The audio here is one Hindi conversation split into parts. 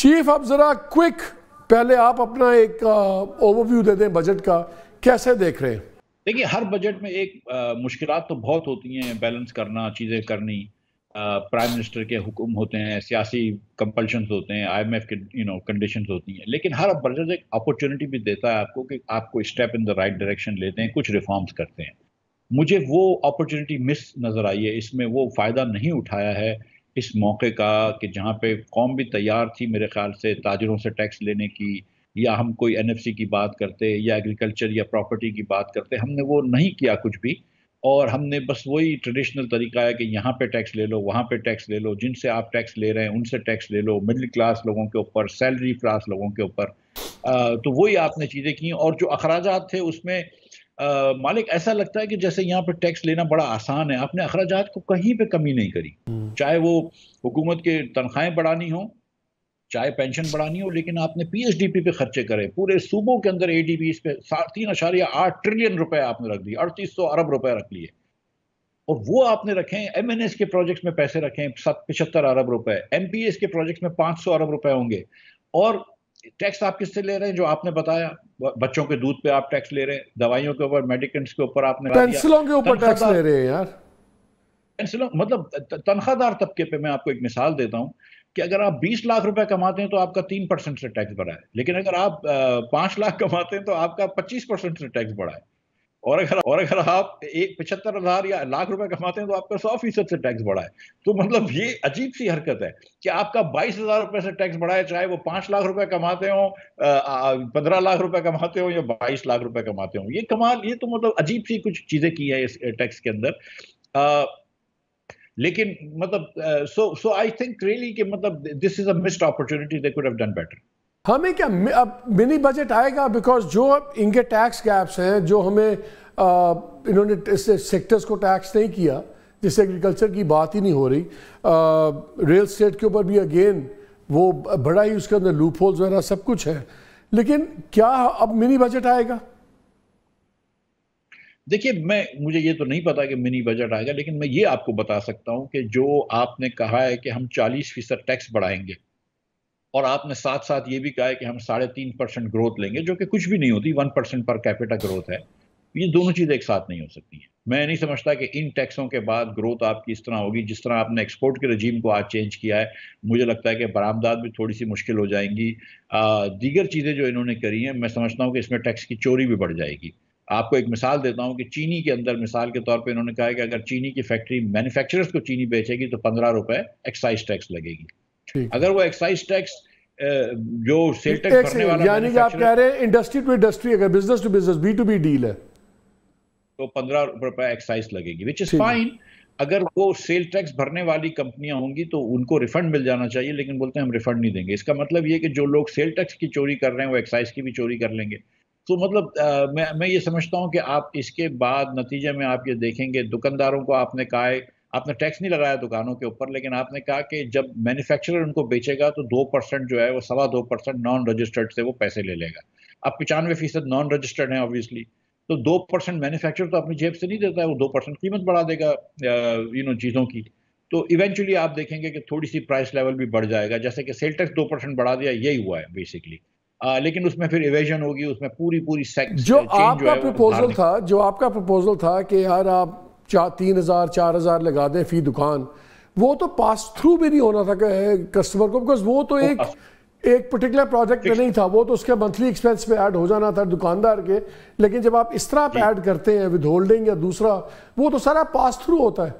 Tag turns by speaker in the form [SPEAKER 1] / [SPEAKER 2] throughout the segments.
[SPEAKER 1] चीफ आप ज़रा क्विक पहले आप अपना एक ओवरव्यू दे दें बजट का कैसे देख रहे हैं
[SPEAKER 2] देखिए हर बजट में एक मुश्किल तो बहुत होती हैं बैलेंस करना चीज़ें करनी प्राइम मिनिस्टर के हुक्म होते हैं सियासी कंपल्शन होते हैं आईएमएफ के यू नो कंडीशन होती हैं लेकिन हर बजट एक अपॉर्चुनिटी भी देता है आपको कि आपको step in the right direction लेते हैं कुछ रिफॉर्म्स करते हैं मुझे वो अपॉर्चुनिटी मिस नज़र आई है इसमें वो फ़ायदा नहीं उठाया है इस मौके का कि जहाँ पे कौम भी तैयार थी मेरे ख्याल से ताजरों से टैक्स लेने की या हम कोई एन की बात करते या एग्रीकल्चर या प्रॉपर्टी की बात करते हमने वो नहीं किया कुछ भी और हमने बस वही ट्रेडिशनल तरीका है कि यहाँ पे टैक्स ले लो वहाँ पे टैक्स ले लो जिनसे आप टैक्स ले रहे हैं उनसे टैक्स ले लो मिडिल क्लास लोगों के ऊपर सैलरी क्लास लोगों के ऊपर तो वही आपने चीज़ें की और जो अखराज थे उसमें मालिक ऐसा लगता है कि जैसे यहाँ पर टैक्स लेना बड़ा आसान है आपने अखराज को कहीं पर कमी नहीं करी हम्म। चाहे वो हुकूमत के तनख्वाहें बढ़ानी हों चाहे पेंशन बढ़ानी हो लेकिन आपने पी एच डी पी पे खर्चे करे पूरे सूबों के अंदर ए डी पी पे तीन अशारिया आठ ट्रिलियन रुपए आपने रख दिए अड़तीस सौ अरब रुपए रख लिए और वो आपने रखें एम एन एस के प्रोजेक्ट्स में पैसे रखें पचहत्तर पिछहत्तर अरब रुपए एम पी एस के प्रोजेक्ट्स में पाँच सौ अरब रुपए होंगे और टैक्स आप किससे ले रहे हैं जो आपने बताया बच्चों के दूध पे आप टैक्स ले रहे हैं दवाइयों के ऊपर मेडिकेंट्स के ऊपर आपने पेंसिलों के ऊपर टैक्स ले रहे हैं यार पेंसिलों मतलब तनख्वाहदार तबके पे मैं आपको एक मिसाल देता हूँ कि अगर आप 20 लाख रुपए कमाते हैं तो आपका तीन परसेंट से टैक्स बढ़ा है लेकिन अगर आप पांच लाख कमाते हैं तो आपका पच्चीस परसेंट से टैक्स बढ़ा है और अगर और अगर आप एक पचहत्तर हजार या लाख रुपए कमाते हैं तो आपका सौ फीसद से टैक्स बढ़ा है तो मतलब ये अजीब सी हरकत है कि आपका बाईस हजार रुपए से टैक्स बढ़ा है चाहे वो पांच लाख रुपए कमाते हो पंद्रह लाख रुपए कमाते हो या बाईस लाख रुपए कमाते हो ये कमाल ये तो मतलब अजीब सी कुछ चीजें की है इस टैक्स के अंदर आ, लेकिन मतलब सो सो आई थिंक रियली कि मतलब this is a missed opportunity they could have done better हमें क्या अब मिनी बजट आएगा बिकॉज जो अब इनके टैक्स
[SPEAKER 1] गैप्स हैं जो हमें आ, इन्होंने इससे सेक्टर्स को टैक्स नहीं किया जिससे एग्रीकल्चर की बात ही नहीं हो रही रियल स्टेट के ऊपर भी अगेन वो बड़ा ही उसके अंदर लूप होल्स वगैरह सब कुछ है लेकिन क्या अब मिनी बजट आएगा
[SPEAKER 2] देखिए मैं मुझे ये तो नहीं पता कि मिनी बजट आएगा लेकिन मैं ये आपको बता सकता हूँ कि जो आपने कहा है कि हम 40 फीसद टैक्स बढ़ाएंगे और आपने साथ साथ ये भी कहा है कि हम साढ़े तीन परसेंट ग्रोथ लेंगे जो कि कुछ भी नहीं होती one percent per capita growth है ये दोनों चीज़ें एक साथ नहीं हो सकती हैं मैं नहीं समझता कि इन टैक्सों के बाद ग्रोथ आपकी इस तरह होगी जिस तरह आपने एक्सपोर्ट के रजीम को आज चेंज किया है मुझे लगता है कि बरामदात भी थोड़ी सी मुश्किल हो जाएंगी दीगर चीज़ें जो इन्होंने करी हैं मैं समझता हूँ कि इसमें टैक्स की चोरी भी बढ़ जाएगी आपको एक मिसाल देता हूँ कि चीनी के अंदर मिसाल के तौर पर इन्होंने कहा है कि अगर चीनी की फैक्ट्री मैन्युफैक्चरर्स को चीनी बेचेगी तो पंद्रह रुपये एक्साइज टैक्स लगेगी अगर वो एक्साइज टैक्स जो सेल टैक्स करने वाला यानी कि आप कह
[SPEAKER 1] रहे हैं इंडस्ट्री टू इंडस्ट्री अगर business to business B to B deal है
[SPEAKER 2] तो पंद्रह रुपए एक्साइज लगेगी विच इज फाइन अगर वो सेल टैक्स भरने वाली कंपनियां होंगी तो उनको रिफंड मिल जाना चाहिए लेकिन बोलते हैं हम रिफंड नहीं देंगे इसका मतलब ये कि जो लोग सेल टैक्स की चोरी कर रहे हैं वो एक्साइज की भी चोरी कर लेंगे तो मतलब आ, मैं मैं ये समझता हूँ कि आप इसके बाद नतीजे में आप ये देखेंगे दुकानदारों को आपने कहा है आपने टैक्स नहीं लगाया दुकानों के ऊपर लेकिन आपने कहा कि जब मैन्युफैक्चरर उनको बेचेगा तो दो परसेंट जो है वो सवा दो परसेंट नॉन रजिस्टर्ड से वो पैसे ले लेगा अब पचानवे फीसद नॉन रजिस्टर्ड है ऑब्वियसली तो दो परसेंट मैन्युफैक्चर तो अपनी जेब से नहीं देता है वो दो परसेंट कीमत बढ़ा देगा यू नो चीज़ों की तो इवेंचुअली आप देखेंगे कि थोड़ी सी प्राइस लेवल भी बढ़ जाएगा जैसे कि सेल टैक्स दो परसेंट बढ़ा दिया यही हुआ है बेसिकली आ, लेकिन उसमें फिर इवेजन होगी उसमें पूरी पूरी सेक्स जो आपका प्रपोजल
[SPEAKER 1] था जो आपका प्रपोजल था कि यार आप चार तीन हज़ार चार हज़ार लगा दें फ़ी दुकान वो तो पास थ्रू भी नहीं होना था कस्टमर को बिकॉज वो तो एक एक पर्टिकुलर प्रोजेक्ट में नहीं था वो तो उसके मंथली एक्सपेंस पे ऐड हो जाना था दुकानदार के लेकिन जब आप इस तरह आप ऐड करते हैं विद होल्डिंग या दूसरा वो तो सारा पास थ्रू होता है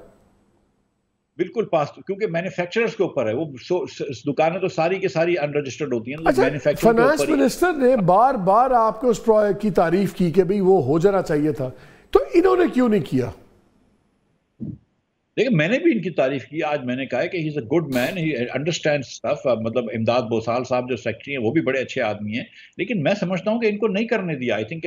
[SPEAKER 2] बिल्कुल पास क्योंकि मैन्युफैक्चरर्स के ऊपर है वो दुकानें तो सारी के सारी अनरजिस्टर्ड होती हैं अच्छा, फाइनेंस मिनिस्टर
[SPEAKER 1] ने बार बार आपके उस प्रोजेक्ट की तारीफ की कि भाई वो हो जाना चाहिए था तो इन्होंने क्यों नहीं किया
[SPEAKER 2] लेकिन मैंने भी इनकी तारीफ की आज मैंने कहा कि he is a good man he understand stuff मतलब इमदाद बोसाल साहब जो सेक्रेटरी हैं वो भी बड़े अच्छे आदमी हैं लेकिन मैं समझता हूँ कि इनको नहीं करने दिया आई थिंक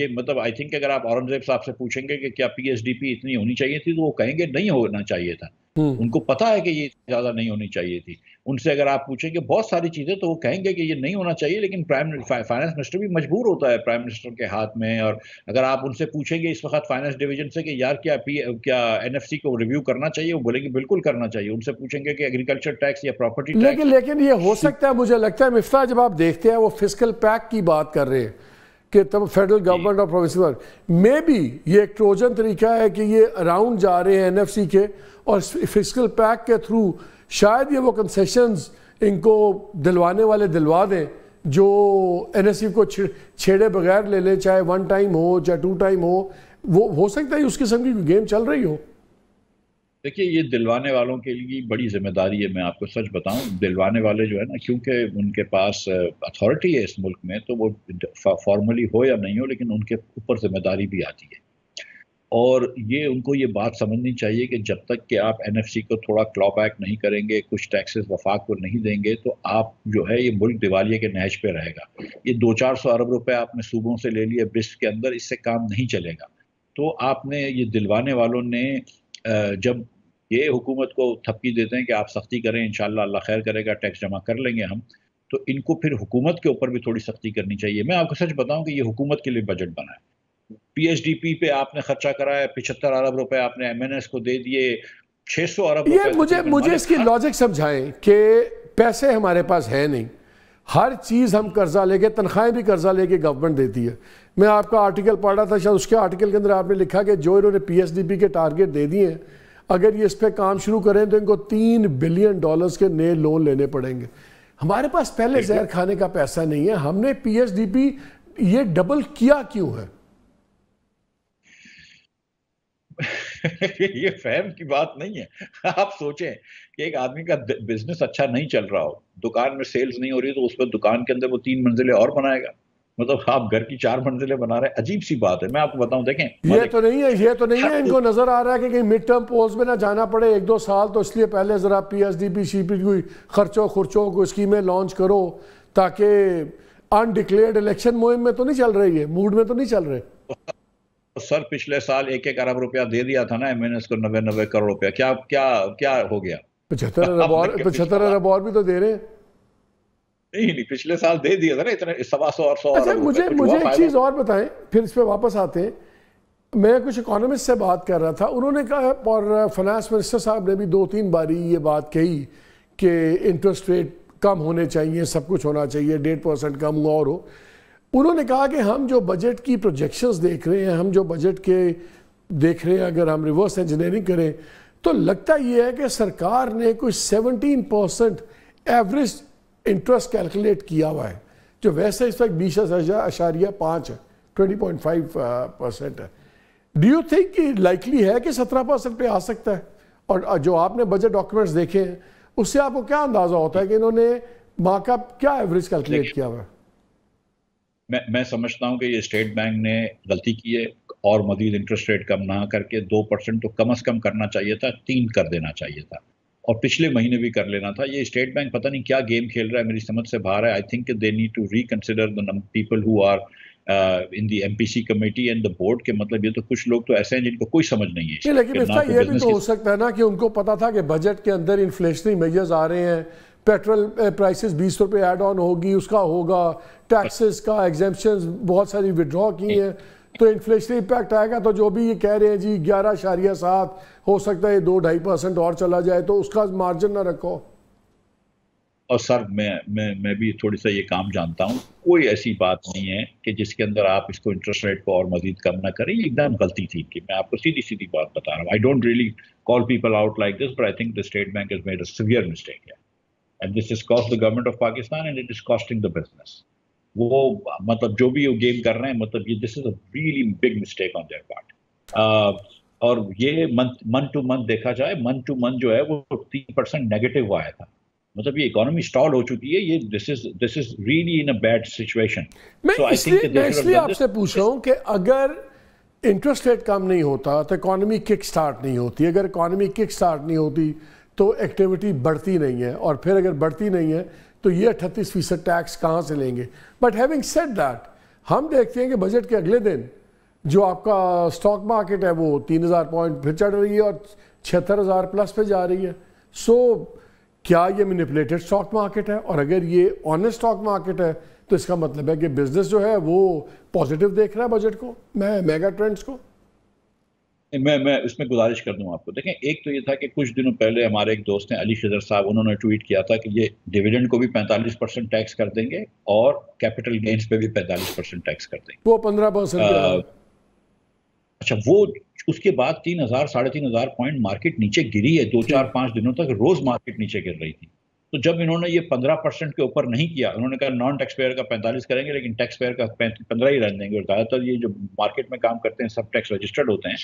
[SPEAKER 2] ये मतलब आई थिंक अगर आप औरंगजेब साहब से पूछेंगे कि क्या पी इतनी होनी चाहिए थी तो वो कहेंगे नहीं होना चाहिए था हम्म। उनको पता है कि ये ज़्यादा नहीं होनी चाहिए थी उनसे अगर आप पूछेंगे बहुत सारी चीज़ें तो वो कहेंगे कि ये नहीं होना चाहिए लेकिन प्राइम फाइनेंस मिनिस्टर भी मजबूर होता है प्राइम मिनिस्टर के हाथ में और अगर आप उनसे पूछेंगे इस वक्त फाइनेंस डिवीजन से कि यार क्या पी क्या एन को रिव्यू करना चाहिए वो बोलेंगे बिल्कुल करना चाहिए उनसे पूछेंगे कि एग्रीकल्चर टैक्स या प्रॉपर्टी लेकिन
[SPEAKER 1] लेकिन ये हो सकता है मुझे लगता है मिफ्ता जब आप देखते हैं वो फिजिकल पैक की बात कर रहे हैं कि तब फेडरल गवर्नमेंट और प्रोविंसल मे बी ये एक ट्रोजन तरीका है कि ये अराउंड जा रहे हैं एनएफसी के और फिजिकल पैक के थ्रू शायद ये वो कंसेशंस इनको दिलवाने वाले दिलवा दें जो एन को छेड़े बगैर ले लें चाहे वन टाइम हो चाहे टू टाइम हो वो हो सकता है उस किस्म की गेम चल रही हो
[SPEAKER 2] देखिए ये दिलवाने वालों के लिए बड़ी जिम्मेदारी है मैं आपको सच बताऊं दिलवाने वाले जो है ना क्योंकि उनके पास अथॉरिटी है इस मुल्क में तो वो फॉर्मली हो या नहीं हो लेकिन उनके ऊपर जिम्मेदारी भी आती है और ये उनको ये बात समझनी चाहिए कि जब तक कि आप एन को थोड़ा क्लॉ बैक नहीं करेंगे कुछ टैक्सेस वफाक को नहीं देंगे तो आप जो है ये मुल्क दिवालिया के नहज पे रहेगा ये दो चार सौ अरब रुपए आपने सूबों से ले लिए ब्रिस्ट के अंदर इससे काम नहीं चलेगा तो आपने ये दिलवाने वालों ने जब ये हुकूमत को थपकी देते हैं कि आप सख्ती करें इन अल्लाह खैर करेगा टैक्स जमा कर लेंगे हम तो इनको फिर हुकूमत के ऊपर भी थोड़ी सख्ती करनी चाहिए मैं आपको सच बताऊं कि ये हुकूमत के लिए बजट बना है पीएचडीपी पे आपने खर्चा कराया पिछहत्तर अरब रुपए आपने एमएनएस को दे दिए 600 अरब ये मुझे मुझे इसकी
[SPEAKER 1] लॉजिक समझाएं कि पैसे हमारे पास है नहीं हर चीज़ हम कर्जा लेके तनख्वाहें भी कर्जा लेके गवर्नमेंट देती है मैं आपका आर्टिकल पढ़ रहा था शायद उसके आर्टिकल के अंदर आपने लिखा कि जो इन्होंने पी के टारगेट दे दिए हैं अगर ये इस पर काम शुरू करें तो इनको तीन बिलियन डॉलर्स के नए लोन लेने पड़ेंगे हमारे पास पहले जहर खाने का पैसा नहीं है हमने पीएचडीपी ये डबल किया क्यों है
[SPEAKER 2] ये फैम की बात नहीं है आप सोचें कि एक आदमी का बिजनेस अच्छा नहीं चल रहा हो दुकान में सेल्स नहीं हो रही तो उस पर दुकान के अंदर वो तीन मंजिलें और बनाएगा मतलब आप घर की चार मंजिलें बना रहे अजीब सी बात है मैं आपको बताऊं देखें ये
[SPEAKER 1] तो नहीं है ये तो नहीं है हाँ, इनको तो- नजर आ रहा है कि कहीं मिड टर्म पोल्स में ना जाना पड़े एक दो साल तो इसलिए पहले जरा पी एस डी पी शी पी कोई खर्चों खुर्चों को स्कीमें लॉन्च करो ताकि अनडिक्लेयर्ड इलेक्शन मुहिम में तो नहीं चल रही है मूड में तो नहीं चल
[SPEAKER 2] रहे तो सर पिछले साल एक एक अरब रुपया दे दिया था ना एमएनएस को नब्बे नब्बे करोड़ रुपया क्या क्या क्या हो गया पचहत्तर अरब और पचहत्तर
[SPEAKER 1] अरब और भी तो दे रहे हैं
[SPEAKER 2] नहीं नहीं पिछले साल दे दिया था ना इतने सवा सौ और सौ अच्छा, मुझे मुझे एक चीज
[SPEAKER 1] और बताएं फिर इस पर वापस आते हैं मैं कुछ इकोनॉमिस्ट से बात कर रहा था उन्होंने कहा और फाइनेंस मिनिस्टर साहब ने भी दो तीन बारी ये बात कही कि इंटरेस्ट रेट कम होने चाहिए सब कुछ होना चाहिए डेढ़ परसेंट कम हुआ और हो उन्होंने कहा कि हम जो बजट की प्रोजेक्शंस देख रहे हैं हम जो बजट के देख रहे हैं अगर हम रिवर्स इंजीनियरिंग करें तो लगता ये है कि सरकार ने कुछ 17 परसेंट एवरेज इंटरेस्ट कैलकुलेट किया हुआ है जो वैसे इस वक्त बीस अशारिया पाँच है ट्वेंटी पॉइंट फाइव परसेंट है डू यू थिंक लाइकली है कि सत्रह परसेंट पर आ सकता है और जो आपने बजट डॉक्यूमेंट्स देखे हैं उससे आपको क्या अंदाज़ा होता है कि इन्होंने माँ का क्या एवरेज कैलकुलेट किया हुआ है
[SPEAKER 2] मैं मैं समझता हूं कि ये स्टेट बैंक ने गलती की है और मजीद इंटरेस्ट रेट कम ना करके दो परसेंट तो कम अज़ कम करना चाहिए था तीन कर देना चाहिए था और पिछले महीने भी कर लेना था ये स्टेट बैंक पता नहीं क्या गेम खेल रहा है मेरी समझ से बाहर है I think they need to reconsider the people who are in the M P C committee and the board के मतलब ये तो कुछ लोग तो ऐसे हैं जिनको कोई समझ नहीं है लेकिन इसका तो ये भी तो हो
[SPEAKER 1] सकता है ना कि उनको पता था कि बजट के अंदर इन्फ्लेशनरी मेजर्स आ रहे हैं पेट्रोल प्राइसेस uh, बीस रुपए ऐड ऑन होगी उसका होगा टैक्सेस का एग्जेपन बहुत सारी विड्रॉ की है तो इन्फ्लेशन इम्पैक्ट आएगा तो जो भी ये कह रहे हैं जी ग्यारह शारिया सात हो सकता है दो ढाई परसेंट और चला जाए तो उसका मार्जिन ना रखो
[SPEAKER 2] और सर मैं मैं मैं भी थोड़ी सा ये काम जानता हूँ कोई ऐसी बात नहीं है कि जिसके अंदर आप इसको इंटरेस्ट रेट को और मजीद कम ना करें एकदम गलती थी कि मैं आपको सीधी सीधी बात बता रहा हूँ I don't really call people out like this but I think the state bank is made a severe mistake and this is cost the government of Pakistan and it is costing the business वो मतलब जो भी वो गेम कर रहे हैं मतलब ये this is a really big mistake on their part और ये मंथ मंथ टू मंथ देखा जाए मंथ टू मंथ जो है वो तीन परसेंट नेगेटिव हुआ आया था मतलब ये इकोनॉमी स्टॉल हो चुकी है ये this is this is really in a bad situation मैं इसलिए आपसे
[SPEAKER 1] पूछ रहा हूँ कि अगर इंटरेस्ट रेट कम नहीं होता तो इकोनॉमी किक स्टार्ट नहीं होती अगर इकोनॉमी किक स्टार्ट नहीं होती तो एक्टिविटी बढ़ती नहीं है और फिर अगर बढ़ती नहीं है तो ये अट्ठतीस फीसद टैक्स कहाँ से लेंगे बट हैविंग सेट दैट हम देखते हैं कि बजट के अगले दिन जो आपका स्टॉक मार्केट है वो तीन हज़ार पॉइंट फिर चढ़ रही है और छिहत्तर हज़ार प्लस पे जा रही है सो so, क्या ये मिनिपुलेटेड स्टॉक मार्केट है और अगर ये ऑनेस्ट स्टॉक मार्केट है तो इसका मतलब है कि बिज़नेस जो है वो पॉजिटिव देख रहा है बजट को मैं मेगा ट्रेंड्स को
[SPEAKER 2] मैं मैं इसमें गुजारिश कर दूं आपको देखें एक तो ये था कि कुछ दिनों पहले हमारे एक दोस्त हैं अली खजर साहब उन्होंने ट्वीट किया था कि ये डिविडेंड को भी 45 परसेंट टैक्स कर देंगे और कैपिटल गेंस पे भी 45 परसेंट टैक्स कर देंगे वो 15 परसेंट अच्छा वो उसके बाद तीन हज़ार साढ़े तीन हज़ार पॉइंट मार्केट नीचे गिरी है दो चार पांच दिनों तक रोज़ मार्केट नीचे गिर रही थी तो जब इन्होंने ये पंद्रह परसेंट के ऊपर नहीं किया उन्होंने कहा नॉन टैक्स पेयर का पैंतालीस करेंगे लेकिन टैक्स पेयर का पंद्रह ही रहने देंगे और ज़्यादातर ये जो मार्केट में काम करते हैं सब टैक्स रजिस्टर्ड होते हैं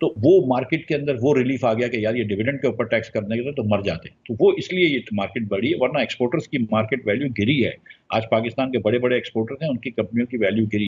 [SPEAKER 2] तो वो मार्केट के अंदर वो रिलीफ आ गया कि यार ये डिविडेंड के ऊपर टैक्स करने के तो मर जाते तो वो इसलिए ये मार्केट बढ़ी है वरना एक्सपोर्टर्स की मार्केट वैल्यू गिरी है आज पाकिस्तान के बड़े बड़े एक्सपोर्टर्स हैं उनकी कंपनियों की वैल्यू गिरी